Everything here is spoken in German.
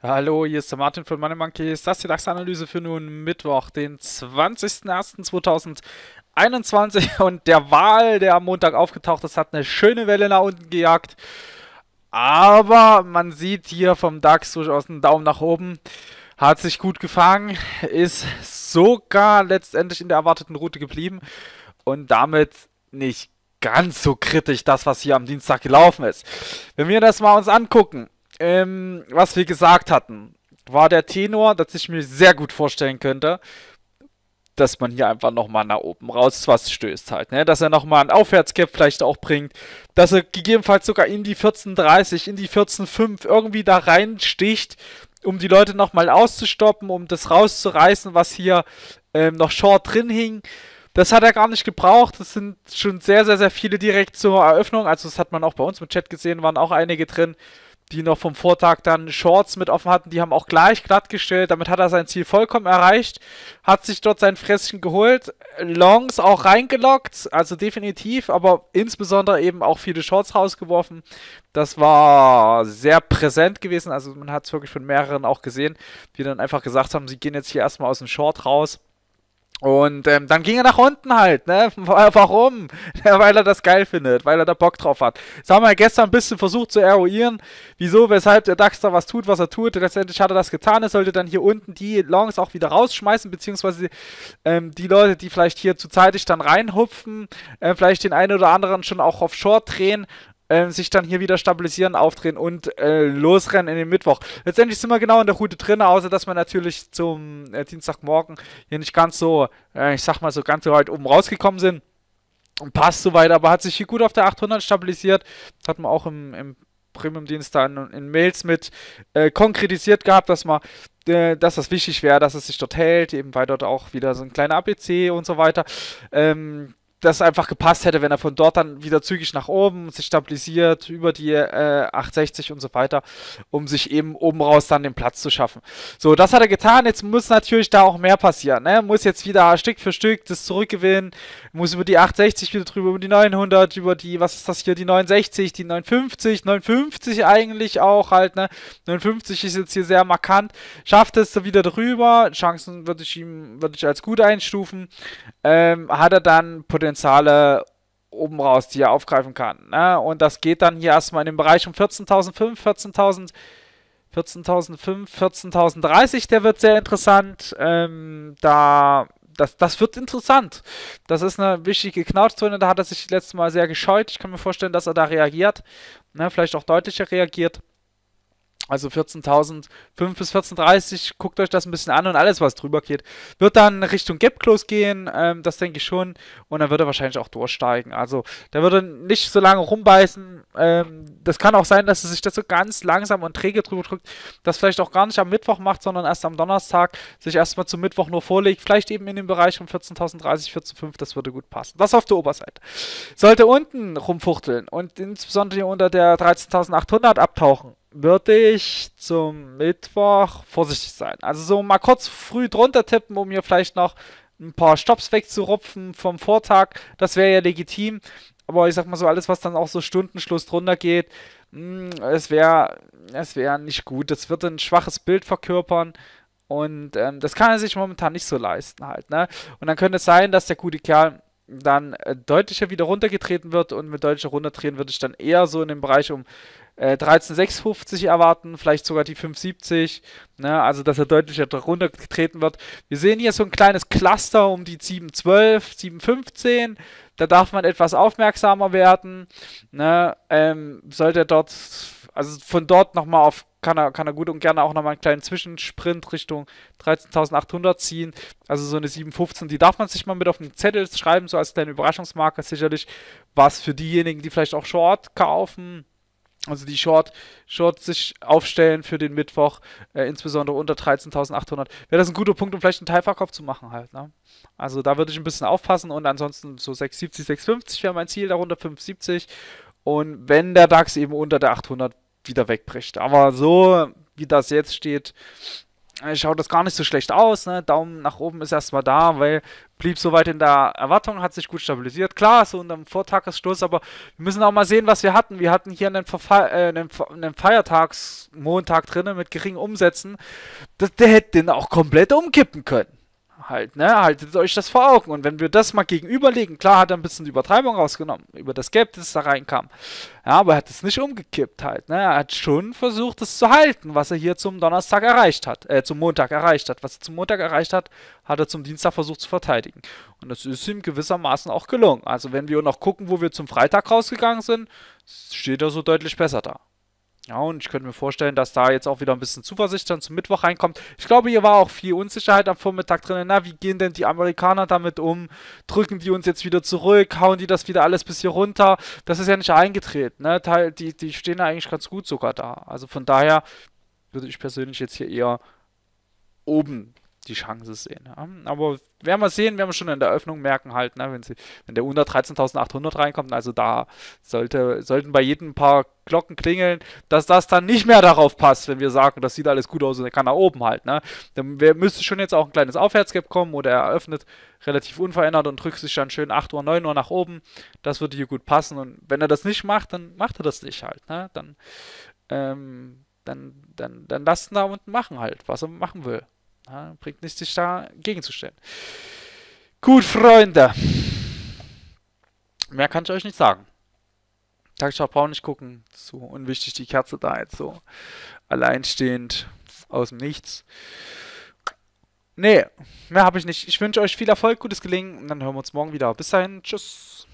Hallo, hier ist der Martin von Money Monkeys. Das ist die DAX-Analyse für nun Mittwoch, den 20.01.2021 und der Wahl, der am Montag aufgetaucht ist, hat eine schöne Welle nach unten gejagt. Aber man sieht hier vom DAX durchaus einen Daumen nach oben. Hat sich gut gefangen, ist sogar letztendlich in der erwarteten Route geblieben und damit nicht ganz so kritisch das, was hier am Dienstag gelaufen ist. Wenn wir das mal uns angucken, ähm, was wir gesagt hatten, war der Tenor, dass ich mir sehr gut vorstellen könnte, dass man hier einfach nochmal nach oben raus was stößt halt. Ne? Dass er nochmal einen Aufwärtscap vielleicht auch bringt. Dass er gegebenenfalls sogar in die 14.30, in die 14.5 irgendwie da reinsticht, um die Leute nochmal auszustoppen, um das rauszureißen, was hier ähm, noch short drin hing. Das hat er gar nicht gebraucht. Das sind schon sehr, sehr, sehr viele direkt zur Eröffnung. Also das hat man auch bei uns im Chat gesehen, waren auch einige drin die noch vom Vortag dann Shorts mit offen hatten, die haben auch gleich glatt gestellt. Damit hat er sein Ziel vollkommen erreicht, hat sich dort sein Fresschen geholt, Longs auch reingelockt, also definitiv, aber insbesondere eben auch viele Shorts rausgeworfen. Das war sehr präsent gewesen, also man hat es wirklich von mehreren auch gesehen, die dann einfach gesagt haben, sie gehen jetzt hier erstmal aus dem Short raus und ähm, dann ging er nach unten halt, ne? Warum? weil er das geil findet, weil er da Bock drauf hat. Das haben wir gestern ein bisschen versucht zu eruieren, wieso, weshalb der DAX da was tut, was er tut. Letztendlich hat er das getan. Er sollte dann hier unten die Longs auch wieder rausschmeißen, beziehungsweise ähm, die Leute, die vielleicht hier zu zeitig dann reinhupfen, äh, vielleicht den einen oder anderen schon auch auf Short drehen äh, sich dann hier wieder stabilisieren, aufdrehen und äh, losrennen in den Mittwoch. Letztendlich sind wir genau in der Route drin, außer dass wir natürlich zum äh, Dienstagmorgen hier nicht ganz so, äh, ich sag mal so ganz so weit oben rausgekommen sind. Passt soweit, aber hat sich hier gut auf der 800 stabilisiert. Das hat man auch im, im Premium-Dienst da in, in, Mails mit äh, konkretisiert gehabt, dass man äh, dass das wichtig wäre, dass es sich dort hält, eben weil dort auch wieder so ein kleiner APC und so weiter ähm, das einfach gepasst hätte, wenn er von dort dann wieder zügig nach oben sich stabilisiert, über die äh, 860 und so weiter, um sich eben oben raus dann den Platz zu schaffen. So, das hat er getan. Jetzt muss natürlich da auch mehr passieren. Ne? Muss jetzt wieder Stück für Stück das zurückgewinnen, muss über die 860 wieder drüber, über die 900, über die, was ist das hier, die 69, die 950, 950 eigentlich auch halt, ne? 950 ist jetzt hier sehr markant. Schafft es da wieder drüber. Chancen würde ich ihm, würde ich als gut einstufen. Ähm, hat er dann Potenzial Differenziale oben raus, die er aufgreifen kann. Ne? Und das geht dann hier erstmal in den Bereich um 14.005, 14.000, 14.005, 14.030. Der wird sehr interessant. Ähm, da, das, das wird interessant. Das ist eine wichtige Knautzone. Da hat er sich letztes Mal sehr gescheut. Ich kann mir vorstellen, dass er da reagiert. Ne? Vielleicht auch deutlicher reagiert. Also 14.005 bis 14.30, guckt euch das ein bisschen an und alles, was drüber geht, wird dann Richtung Gap Close gehen, ähm, das denke ich schon. Und dann wird er wahrscheinlich auch durchsteigen. Also der würde nicht so lange rumbeißen. Ähm, das kann auch sein, dass er sich das so ganz langsam und träge drüber drückt. Das vielleicht auch gar nicht am Mittwoch macht, sondern erst am Donnerstag sich erstmal zum Mittwoch nur vorlegt. Vielleicht eben in dem Bereich um 14.030, 14.5, das würde gut passen. Das auf der Oberseite. Sollte unten rumfuchteln und insbesondere hier unter der 13.800 abtauchen würde ich zum Mittwoch vorsichtig sein. Also so mal kurz früh drunter tippen, um hier vielleicht noch ein paar Stops wegzurupfen vom Vortag. Das wäre ja legitim. Aber ich sag mal so, alles, was dann auch so Stundenschluss drunter geht, mh, hm, es wäre es wär nicht gut. Das wird ein schwaches Bild verkörpern. Und ähm, das kann er sich momentan nicht so leisten halt. Ne? Und dann könnte es sein, dass der gute Kerl dann äh, deutlicher wieder runtergetreten wird und mit deutlicher runterdrehen würde ich dann eher so in den Bereich um 13,650 äh, erwarten, vielleicht sogar die 570, ne? also dass er deutlich darunter getreten wird. Wir sehen hier so ein kleines Cluster um die 712, 715, da darf man etwas aufmerksamer werden. Ne? Ähm, sollte er dort, also von dort nochmal auf, kann er, kann er gut und gerne auch nochmal einen kleinen Zwischensprint Richtung 13.800 ziehen. Also so eine 715, die darf man sich mal mit auf den Zettel schreiben, so als kleine Überraschungsmarker sicherlich. Was für diejenigen, die vielleicht auch Short kaufen, also die Short, Short sich aufstellen für den Mittwoch, äh, insbesondere unter 13.800, wäre das ein guter Punkt, um vielleicht einen Teilverkauf zu machen halt. Ne? Also da würde ich ein bisschen aufpassen und ansonsten so 6,70, 6,50 wäre mein Ziel, darunter 5,70 und wenn der DAX eben unter der 800 wieder wegbricht. Aber so wie das jetzt steht, äh, schaut das gar nicht so schlecht aus. Ne? Daumen nach oben ist erstmal da, weil blieb soweit in der Erwartung, hat sich gut stabilisiert. Klar, so unterm Vortag ist Schluss, aber wir müssen auch mal sehen, was wir hatten. Wir hatten hier einen, Verfe äh, einen, einen Feiertagsmontag drin mit geringen Umsätzen. Das, der hätte den auch komplett umkippen können halt, ne? Haltet euch das vor Augen. Und wenn wir das mal gegenüberlegen, klar hat er ein bisschen die Übertreibung rausgenommen, über das Gap, das da reinkam. Ja, aber er hat es nicht umgekippt halt, ne? Er hat schon versucht, es zu halten, was er hier zum Donnerstag erreicht hat, äh, zum Montag erreicht hat. Was er zum Montag erreicht hat, hat er zum Dienstag versucht zu verteidigen. Und das ist ihm gewissermaßen auch gelungen. Also wenn wir noch gucken, wo wir zum Freitag rausgegangen sind, steht er so deutlich besser da. Ja, und ich könnte mir vorstellen, dass da jetzt auch wieder ein bisschen Zuversicht dann zum Mittwoch reinkommt. Ich glaube, hier war auch viel Unsicherheit am Vormittag drin. Na, wie gehen denn die Amerikaner damit um? Drücken die uns jetzt wieder zurück? Hauen die das wieder alles bis hier runter? Das ist ja nicht eingetreten. Ne? Die, die stehen ja eigentlich ganz gut sogar da. Also von daher würde ich persönlich jetzt hier eher oben die Chance sehen. Ja. Aber werden wir sehen, werden wir schon in der Öffnung merken halt, ne, wenn, sie, wenn der unter 13.800 reinkommt, also da sollte, sollten bei jedem paar Glocken klingeln, dass das dann nicht mehr darauf passt, wenn wir sagen, das sieht alles gut aus und er kann nach oben halt. Ne. Dann müsste schon jetzt auch ein kleines Aufwärtsgap kommen oder er öffnet relativ unverändert und drückt sich dann schön 8 Uhr, 9 Uhr nach oben. Das würde hier gut passen und wenn er das nicht macht, dann macht er das nicht halt. Ne. Dann ähm, dann, dann, dann lassen da unten machen halt, was er machen will. Ja, bringt nichts, sich da gegenzustellen. Gut, Freunde. Mehr kann ich euch nicht sagen. Tagesschau brauche nicht gucken. So unwichtig die Kerze da jetzt so alleinstehend aus dem Nichts. Nee, mehr habe ich nicht. Ich wünsche euch viel Erfolg, gutes Gelingen und dann hören wir uns morgen wieder. Bis dahin, tschüss.